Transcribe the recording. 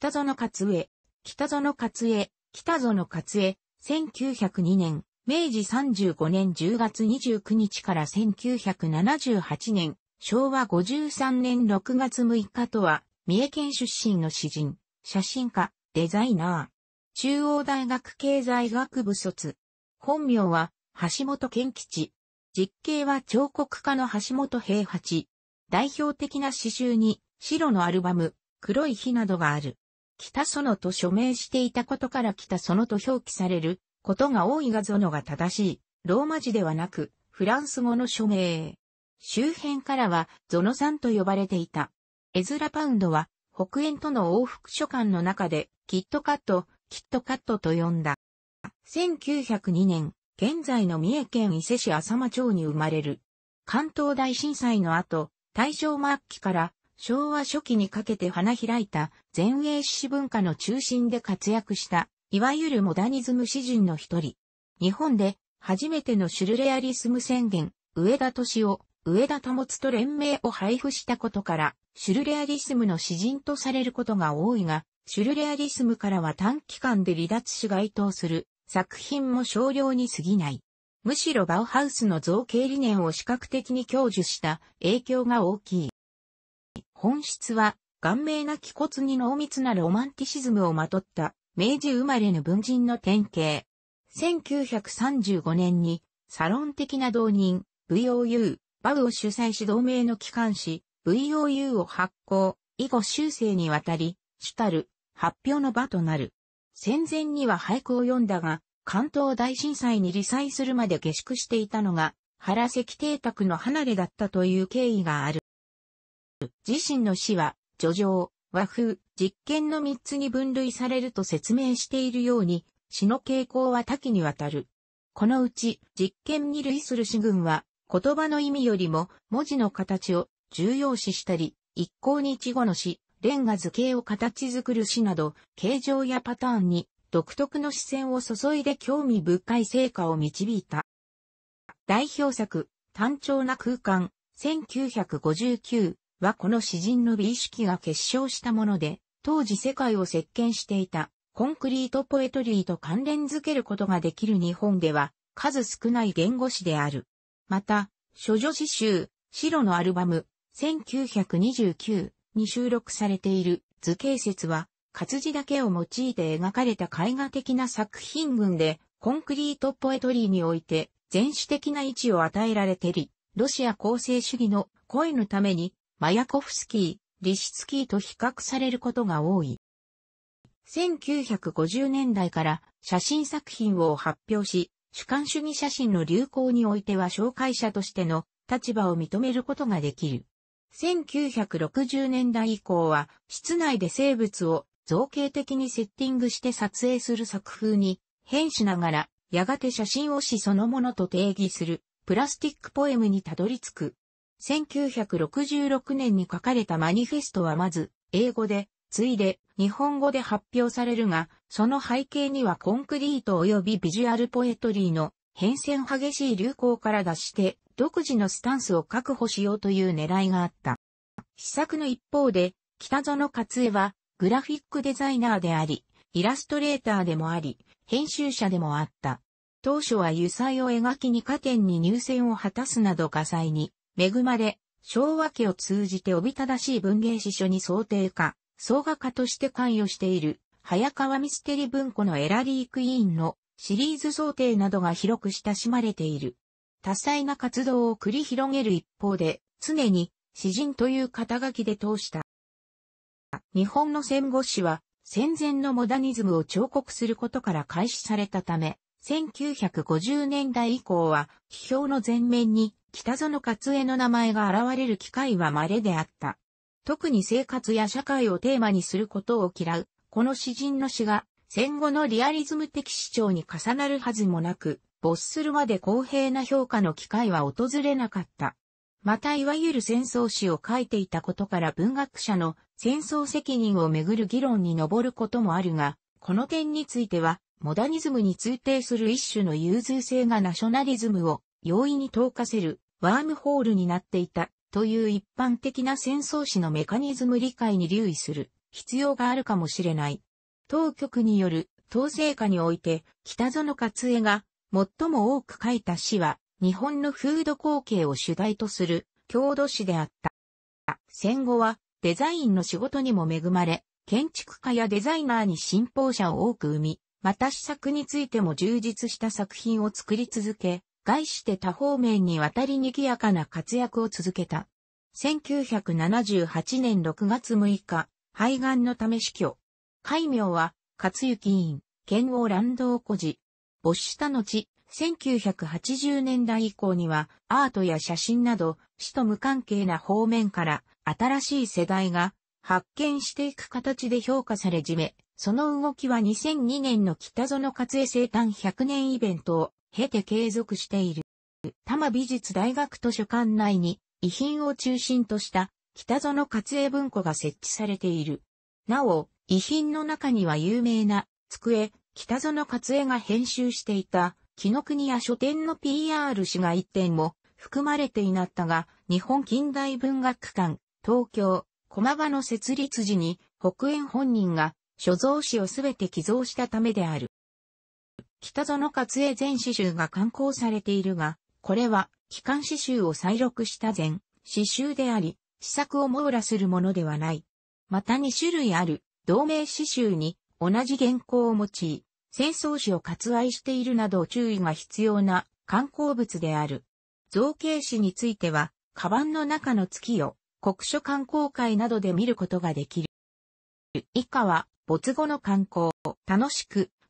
北園勝江、北園勝江、北園勝江、1902年、明治35年10月29日から1978年、昭和53年6月6日とは、三重県出身の詩人、写真家、デザイナー。中央大学経済学部卒。本名は、橋本健吉。実刑は彫刻家の橋本平八。代表的な詩集に、白のアルバム、黒い日などがある。北園と署名していたことから北園と表記されることが多いが園が正しい、ローマ字ではなく、フランス語の署名。周辺からは、ゾノさんと呼ばれていた。エズラ・パウンドは、北縁との往復書簡の中で、キットカット、キットカットと呼んだ。1902年、現在の三重県伊勢市浅間町に生まれる。関東大震災の後、大正末期から昭和初期にかけて花開いた前衛史文化の中心で活躍した、いわゆるモダニズム詩人の一人。日本で初めてのシュルレアリスム宣言、上田敏夫、上田保と連名を配布したことから、シュルレアリスムの詩人とされることが多いが、シュルレアリスムからは短期間で離脱し該当する作品も少量に過ぎない。むしろバウハウスの造形理念を視覚的に享受した影響が大きい。本質は、顔面な気骨に濃密なロマンティシズムをまとった、明治生まれの文人の典型。1935年に、サロン的な導人、VOU、バウを主催し同盟の機関誌、VOU を発行、以後修正にわたり、主たる、発表の場となる。戦前には俳句を読んだが、関東大震災に理災するまで下宿していたのが、原石邸宅の離れだったという経緯がある。自身の詩は、叙情、和風、実験の三つに分類されると説明しているように、詩の傾向は多岐にわたる。このうち、実験に類する詩群は、言葉の意味よりも文字の形を重要視したり、一向に一語の詩、レンガ図形を形作る詩など、形状やパターンに独特の視線を注いで興味深い成果を導いた。代表作、単調な空間、1959はこの詩人の美意識が結晶したもので、当時世界を席巻していたコンクリートポエトリーと関連づけることができる日本では数少ない言語詩である。また、諸女詩集、白のアルバム、1929に収録されている図形説は、活字だけを用いて描かれた絵画的な作品群で、コンクリートポエトリーにおいて、全種的な位置を与えられてり、ロシア構成主義の声のためにマヤコフスキー、リシツキーと比較されることが多い。1950年代から写真作品を発表し、主観主義写真の流行においては紹介者としての立場を認めることができる。1960年代以降は、室内で生物を造形的にセッティングして撮影する作風に変しながら、やがて写真を詩そのものと定義する、プラスティックポエムにたどり着く1966年に書かれたマニフェストはまず、英語で、ついで、日本語で発表されるが、その背景にはコンクリート及びビジュアルポエトリーの変遷激しい流行から脱して、独自のスタンスを確保しようという狙いがあった。試作の一方で、北園勝恵は、グラフィックデザイナーであり、イラストレーターでもあり、編集者でもあった。当初は油彩を描きに加点に入選を果たすなど火災に恵まれ、昭和期を通じておびただしい文芸史書に想定化、総画化として関与している、早川ミステリ文庫のエラリークイーンのシリーズ想定などが広く親しまれている。多彩な活動を繰り広げる一方で、常に詩人という肩書きで通した。日本の戦後史は戦前のモダニズムを彫刻することから開始されたため、1950年代以降は批評の前面に北園勝恵の名前が現れる機会は稀であった。特に生活や社会をテーマにすることを嫌う、この詩人の詩が、戦後のリアリズム的主張に重なるはずもなく、没するまで公平な評価の機会は訪れなかった。またいわゆる戦争史を書いていたことから文学者の戦争責任をめぐる議論に上ることもあるが、この点については、モダニズムに通底する一種の融通性がナショナリズムを容易に透かせるワームホールになっていたという一般的な戦争史のメカニズム理解に留意する必要があるかもしれない。当局による統制下において北園勝江が最も多く書いた詩は日本の風土光景を主題とする郷土史であった。戦後はデザインの仕事にも恵まれ、建築家やデザイナーに信奉者を多く生み、また試作についても充実した作品を作り続け、外して多方面にわたり賑やかな活躍を続けた。1978年6月6日、肺がんのため死去。戒名は、勝幸委員、剣王乱道孤児。没した後、1980年代以降には、アートや写真など、死と無関係な方面から、新しい世代が、発見していく形で評価されじめ、その動きは2002年の北園勝江生誕100年イベントを経て継続している。多摩美術大学図書館内に遺品を中心とした北園活英文庫が設置されている。なお、遺品の中には有名な机、北園活英が編集していた木の国や書店の PR 誌が一点も含まれていなったが、日本近代文学館、東京、駒場の設立時に北園本人が所蔵誌をすべて寄贈したためである。北園勝江全詩集が刊行されているが、これは、機関詩集を再録した全、詩集であり、詩作を網羅するものではない。また2種類ある、同名詩集に、同じ原稿を用い、戦争史を割愛しているなど注意が必要な観光物である。造形詩については、カバンの中の月を国書観光会などで見ることができる。以下は、没後の観光、楽しく、